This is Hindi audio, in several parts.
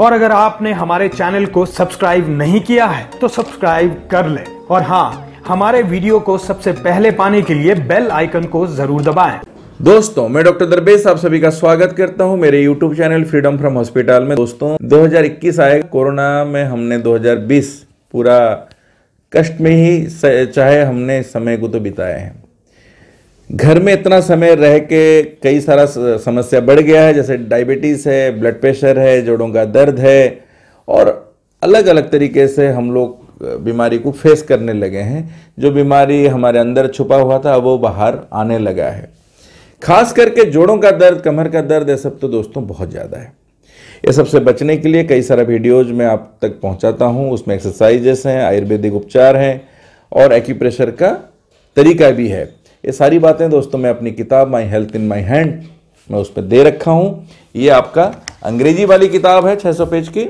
और अगर आपने हमारे चैनल को सब्सक्राइब नहीं किया है तो सब्सक्राइब कर ले और हाँ हमारे वीडियो को सबसे पहले पाने के लिए बेल आइकन को जरूर दबाएं। दोस्तों मैं डॉक्टर दरबेश आप सभी का स्वागत करता हूं मेरे YouTube channel freedom from hospital में दोस्तों 2021 आएगा कोरोना में हमने 2020 पूरा कष्ट में ही चाहे हमने समय को तो बिताए हैं घर में इतना समय रह के कई सारा समस्या बढ़ गया है जैसे डायबिटीज़ है ब्लड प्रेशर है जोड़ों का दर्द है और अलग अलग तरीके से हम लोग बीमारी को फेस करने लगे हैं जो बीमारी हमारे अंदर छुपा हुआ था वो बाहर आने लगा है खास करके जोड़ों का दर्द कमर का दर्द ये सब तो दोस्तों बहुत ज़्यादा है ये सबसे बचने के लिए कई सारा वीडियोज मैं आप तक पहुंचाता हूं उसमें एक्सरसाइजेस हैं आयुर्वेदिक उपचार हैं और एक्यूप्रेशर का तरीका भी है ये सारी बातें दोस्तों मैं अपनी किताब my health in my hand मैं उस पर दे रखा हूँ ये आपका अंग्रेजी वाली किताब है 600 पेज की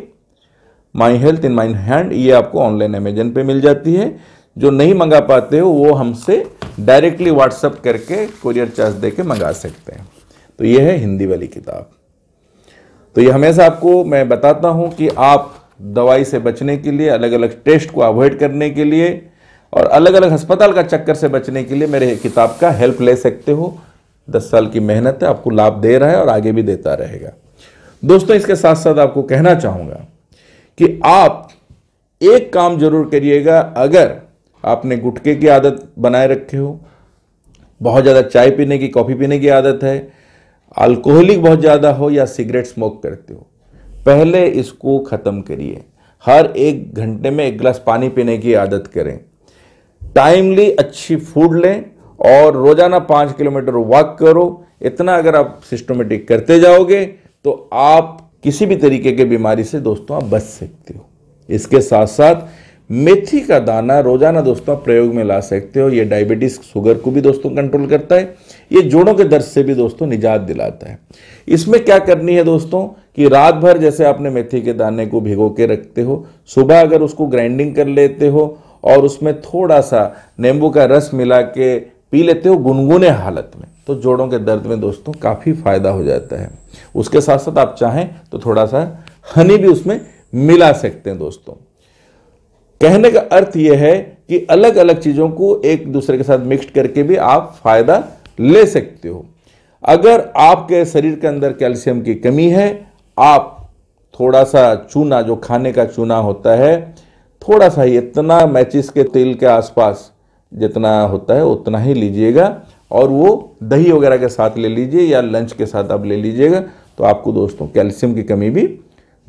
my health in my hand ये आपको ऑनलाइन अमेजन पे मिल जाती है जो नहीं मंगा पाते हो वो हमसे डायरेक्टली व्हाट्सअप करके कुरियर चार्ज दे के मंगा सकते हैं तो ये है हिंदी वाली किताब तो ये हमेशा आपको मैं बताता हूँ कि आप दवाई से बचने के लिए अलग अलग टेस्ट को अवॉइड करने के लिए और अलग अलग अस्पताल का चक्कर से बचने के लिए मेरे किताब का हेल्प ले सकते हो दस साल की मेहनत है आपको लाभ दे रहा है और आगे भी देता रहेगा दोस्तों इसके साथ साथ आपको कहना चाहूँगा कि आप एक काम जरूर करिएगा अगर आपने गुटके की आदत बनाए रखे हो बहुत ज़्यादा चाय पीने की कॉफ़ी पीने की आदत है अल्कोहलिक बहुत ज़्यादा हो या सिगरेट स्मोक करते हो पहले इसको ख़त्म करिए हर एक घंटे में एक गिलास पानी पीने की आदत करें टाइमली अच्छी फूड लें और रोजाना पाँच किलोमीटर वॉक करो इतना अगर आप सिस्टोमेटिक करते जाओगे तो आप किसी भी तरीके की बीमारी से दोस्तों आप बच सकते हो इसके साथ साथ मेथी का दाना रोजाना दोस्तों आप प्रयोग में ला सकते हो ये डायबिटीज शुगर को भी दोस्तों कंट्रोल करता है ये जोड़ों के दर्द से भी दोस्तों निजात दिलाता है इसमें क्या करनी है दोस्तों कि रात भर जैसे आपने मेथी के दाने को भिगो के रखते हो सुबह अगर उसको ग्राइंडिंग कर लेते हो और उसमें थोड़ा सा नींबू का रस मिला के पी लेते हो गुनगुने हालत में तो जोड़ों के दर्द में दोस्तों काफ़ी फायदा हो जाता है उसके साथ साथ आप चाहें तो थोड़ा सा हनी भी उसमें मिला सकते हैं दोस्तों कहने का अर्थ यह है कि अलग अलग चीज़ों को एक दूसरे के साथ मिक्स करके भी आप फायदा ले सकते हो अगर आपके शरीर के अंदर कैल्शियम की कमी है आप थोड़ा सा चूना जो खाने का चूना होता है थोड़ा सा ही इतना मैचिस के तेल के आसपास जितना होता है उतना ही लीजिएगा और वो दही वगैरह के साथ ले लीजिए या लंच के साथ आप ले लीजिएगा तो आपको दोस्तों कैल्शियम की कमी भी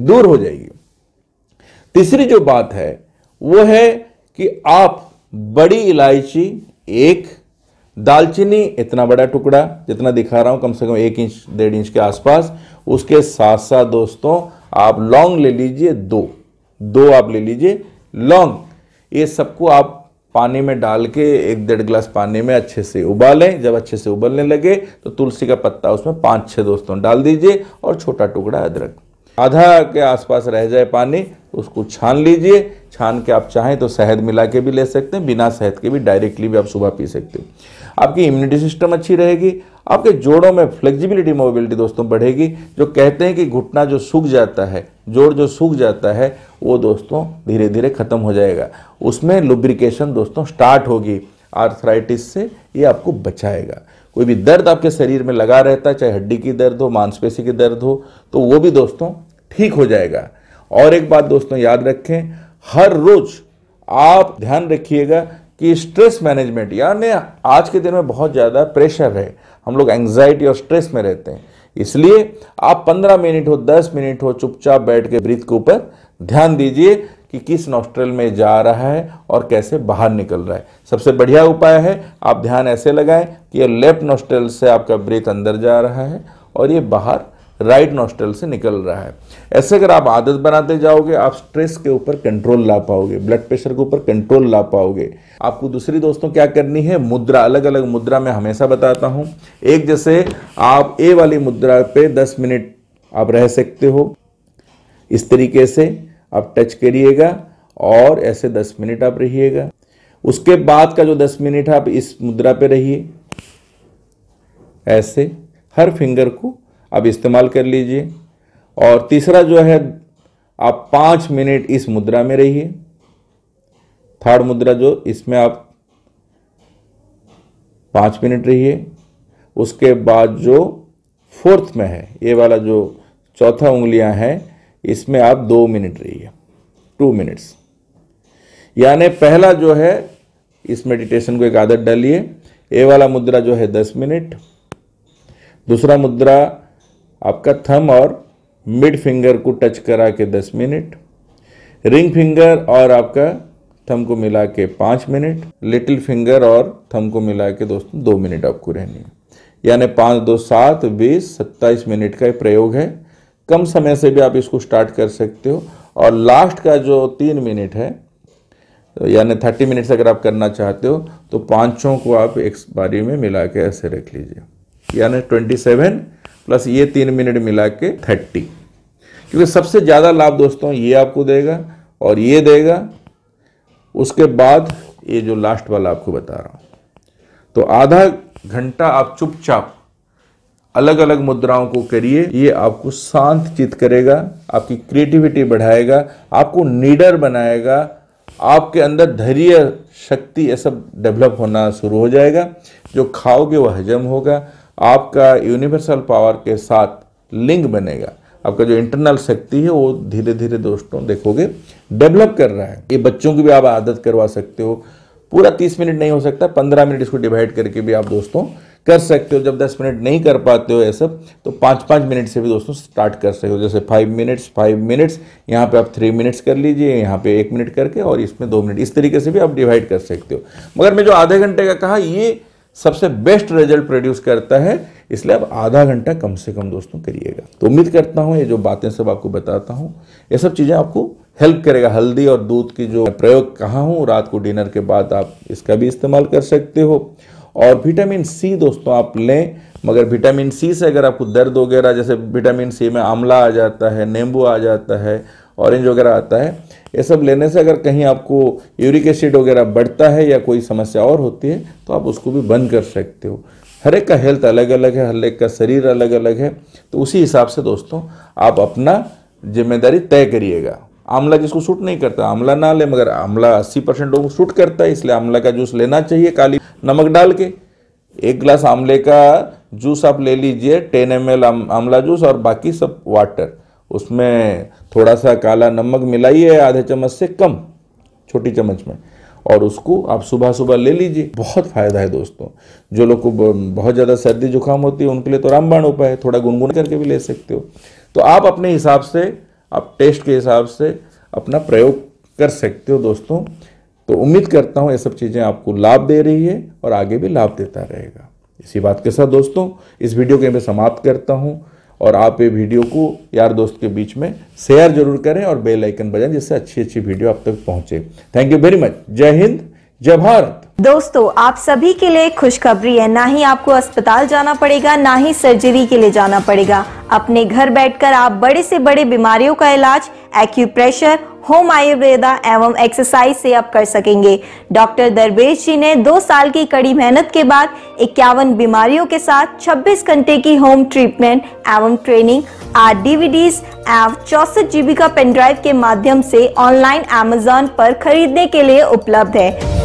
दूर हो जाएगी तीसरी जो बात है वो है कि आप बड़ी इलायची एक दालचीनी इतना बड़ा टुकड़ा जितना दिखा रहा हूँ कम से कम एक इंच डेढ़ इंच के आसपास उसके साथ साथ दोस्तों आप लौंग ले लीजिए दो दो आप ले लीजिए लौंग ये सबको आप पानी में डाल के एक डेढ़ गिलास पानी में अच्छे से उबालें जब अच्छे से उबलने लगे तो तुलसी का पत्ता उसमें पाँच छः दोस्तों डाल दीजिए और छोटा टुकड़ा अदरक आधा के आसपास रह जाए पानी तो उसको छान लीजिए छान के आप चाहें तो शहद मिला के भी ले सकते हैं बिना शहद के भी डायरेक्टली भी आप सुबह पी सकते हो आपकी इम्यूनिटी सिस्टम अच्छी रहेगी आपके जोड़ों में फ्लेक्सिबिलिटी मोबिलिटी दोस्तों बढ़ेगी जो कहते हैं कि घुटना जो सूख जाता है जोड़ जो सूख जाता है वो दोस्तों धीरे धीरे ख़त्म हो जाएगा उसमें लुब्रिकेशन दोस्तों स्टार्ट होगी आर्थराइटिस से ये आपको बचाएगा कोई भी दर्द आपके शरीर में लगा रहता है चाहे हड्डी की दर्द हो मांसपेशी की दर्द हो तो वो भी दोस्तों ठीक हो जाएगा और एक बात दोस्तों याद रखें हर रोज़ आप ध्यान रखिएगा कि स्ट्रेस मैनेजमेंट यानी आज के दिन में बहुत ज़्यादा प्रेशर है हम लोग एंग्जाइटी और स्ट्रेस में रहते हैं इसलिए आप 15 मिनट हो 10 मिनट हो चुपचाप बैठ के ब्रीथ के ऊपर ध्यान दीजिए कि किस नॉस्ट्रल में जा रहा है और कैसे बाहर निकल रहा है सबसे बढ़िया उपाय है आप ध्यान ऐसे लगाएं कि ये लेफ्ट नॉस्ट्रल से आपका ब्रीथ अंदर जा रहा है और ये बाहर राइट नोस्टल से निकल रहा है ऐसे अगर आप आदत बनाते जाओगे आप स्ट्रेस के ऊपर कंट्रोल ला पाओगे ब्लड प्रेशर के ऊपर कंट्रोल ला पाओगे आपको दूसरी दोस्तों क्या करनी है मुद्रा अलग अलग मुद्रा मैं हमेशा बताता हूँ एक जैसे आप ए वाली मुद्रा पे दस मिनट आप रह सकते हो इस तरीके से आप टच करिएगा और ऐसे दस मिनट आप रहिएगा उसके बाद का जो दस मिनट आप इस मुद्रा पे रहिए ऐसे हर फिंगर को अब इस्तेमाल कर लीजिए और तीसरा जो है आप पाँच मिनट इस मुद्रा में रहिए थर्ड मुद्रा जो इसमें आप पाँच मिनट रहिए उसके बाद जो फोर्थ में है ये वाला जो चौथा उंगलियां हैं इसमें आप दो मिनट रहिए टू मिनट्स यानी पहला जो है इस मेडिटेशन को एक आदत डालिए ए वाला मुद्रा जो है दस मिनट दूसरा मुद्रा आपका थम और मिड फिंगर को टच करा के दस मिनट रिंग फिंगर और आपका थम को मिला के पाँच मिनट लिटिल फिंगर और थम को मिला के दोस्तों दो मिनट आपको रहनी है यानी पाँच दो सात बीस सत्ताईस मिनट का प्रयोग है कम समय से भी आप इसको स्टार्ट कर सकते हो और लास्ट का जो तीन मिनट है तो यानी थर्टी मिनट्स अगर आप करना चाहते हो तो पाँचों को आप एक बारी में मिला के ऐसे रख लीजिए यानी ट्वेंटी सेवन प्लस ये तीन मिनट मिला के थर्टी क्योंकि सबसे ज़्यादा लाभ दोस्तों ये आपको देगा और ये देगा उसके बाद ये जो लास्ट वाला आपको बता रहा हूँ तो आधा घंटा आप चुपचाप अलग अलग मुद्राओं को करिए ये आपको शांत चित करेगा आपकी क्रिएटिविटी बढ़ाएगा आपको नीडर बनाएगा आपके अंदर धैर्य शक्ति ये सब डेवलप होना शुरू हो जाएगा जो खाओगे वह हजम होगा आपका यूनिवर्सल पावर के साथ लिंक बनेगा आपका जो इंटरनल शक्ति है वो धीरे धीरे दोस्तों देखोगे डेवलप कर रहा है ये बच्चों की भी आप आदत करवा सकते हो पूरा तीस मिनट नहीं हो सकता पंद्रह मिनट इसको डिवाइड करके भी आप दोस्तों कर सकते हो जब दस मिनट नहीं कर पाते हो ये सब तो पाँच पाँच मिनट से भी दोस्तों स्टार्ट कर सकते हो जैसे फाइव मिनट्स फाइव मिनट्स यहाँ पे आप थ्री मिनट्स कर लीजिए यहाँ पे एक मिनट करके और इसमें दो मिनट इस तरीके से भी आप डिवाइड कर सकते हो मगर मैं जो आधे घंटे का कहा ये सबसे बेस्ट रिजल्ट प्रोड्यूस करता है इसलिए आप आधा घंटा कम से कम दोस्तों करिएगा तो उम्मीद करता हूँ ये जो बातें सब आपको बताता हूँ ये सब चीज़ें आपको हेल्प करेगा हल्दी और दूध की जो प्रयोग कहाँ हूँ रात को डिनर के बाद आप इसका भी इस्तेमाल कर सकते हो और विटामिन सी दोस्तों आप लें मगर विटामिन सी से अगर आपको दर्द वगैरह जैसे विटामिन सी में आंवला आ जाता है नींबू आ जाता है ऑरेंज वगैरह आता है ये सब लेने से अगर कहीं आपको यूरिक एसिड वगैरह बढ़ता है या कोई समस्या और होती है तो आप उसको भी बंद कर सकते हो हर एक का हेल्थ अलग अलग है हर एक का शरीर अलग अलग है तो उसी हिसाब से दोस्तों आप अपना जिम्मेदारी तय करिएगा आंवला जिसको सूट नहीं करता आंवला ना ले मगर आंवला अस्सी परसेंट लोगों को सूट करता है इसलिए आंवला का जूस लेना चाहिए काली नमक डाल के एक गिलास आंवले का जूस आप ले लीजिए ten M L amla juice और बाकी सब वाटर उसमें थोड़ा सा काला नमक मिलाइए आधे चम्मच से कम छोटी चम्मच में और उसको आप सुबह सुबह ले लीजिए बहुत फ़ायदा है दोस्तों जो लोग को बहुत ज़्यादा सर्दी जुकाम होती है उनके लिए तो रामबाण उपाय है थोड़ा गुनगुन करके भी ले सकते हो तो आप अपने हिसाब से आप टेस्ट के हिसाब से अपना प्रयोग कर सकते हो दोस्तों तो उम्मीद करता हूँ ये सब चीज़ें आपको लाभ दे रही है और आगे भी लाभ देता रहेगा इसी बात के साथ दोस्तों इस वीडियो के मैं समाप्त करता हूँ और आप ये वीडियो को यार दोस्त के बीच में शेयर जरूर करें और बेल आइकन बजाएं जिससे अच्छी अच्छी वीडियो आप तक पहुंचे थैंक यू वेरी मच जय हिंद जय भारत दोस्तों आप सभी के लिए खुशखबरी है ना ही आपको अस्पताल जाना पड़ेगा ना ही सर्जरी के लिए जाना पड़ेगा अपने घर बैठकर आप बड़े से बड़े बीमारियों का इलाज एक्यूप्रेशर होम आयुर्वेदा एवं एक्सरसाइज से आप कर सकेंगे डॉक्टर दरवेश जी ने दो साल की कड़ी मेहनत के बाद इक्यावन बीमारियों के साथ 26 घंटे की होम ट्रीटमेंट एवं ट्रेनिंग आर डीवीडीज एव चौसठ जीबी का पेनड्राइव के माध्यम से ऑनलाइन अमेजोन पर खरीदने के लिए उपलब्ध है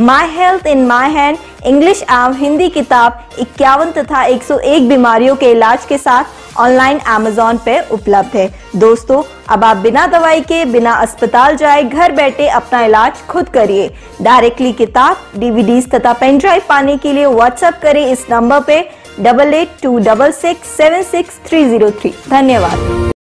my health in my hand English एवं हिंदी किताब इक्यावन तथा 101 बीमारियों के इलाज के साथ ऑनलाइन अमेजोन पे उपलब्ध है दोस्तों अब आप बिना दवाई के बिना अस्पताल जाए घर बैठे अपना इलाज खुद करिए डायरेक्टली किताब डीवीडीज तथा पेन ड्राइव पाने के लिए व्हाट्सएप करें इस नंबर पे double eight two double six seven six three zero three धन्यवाद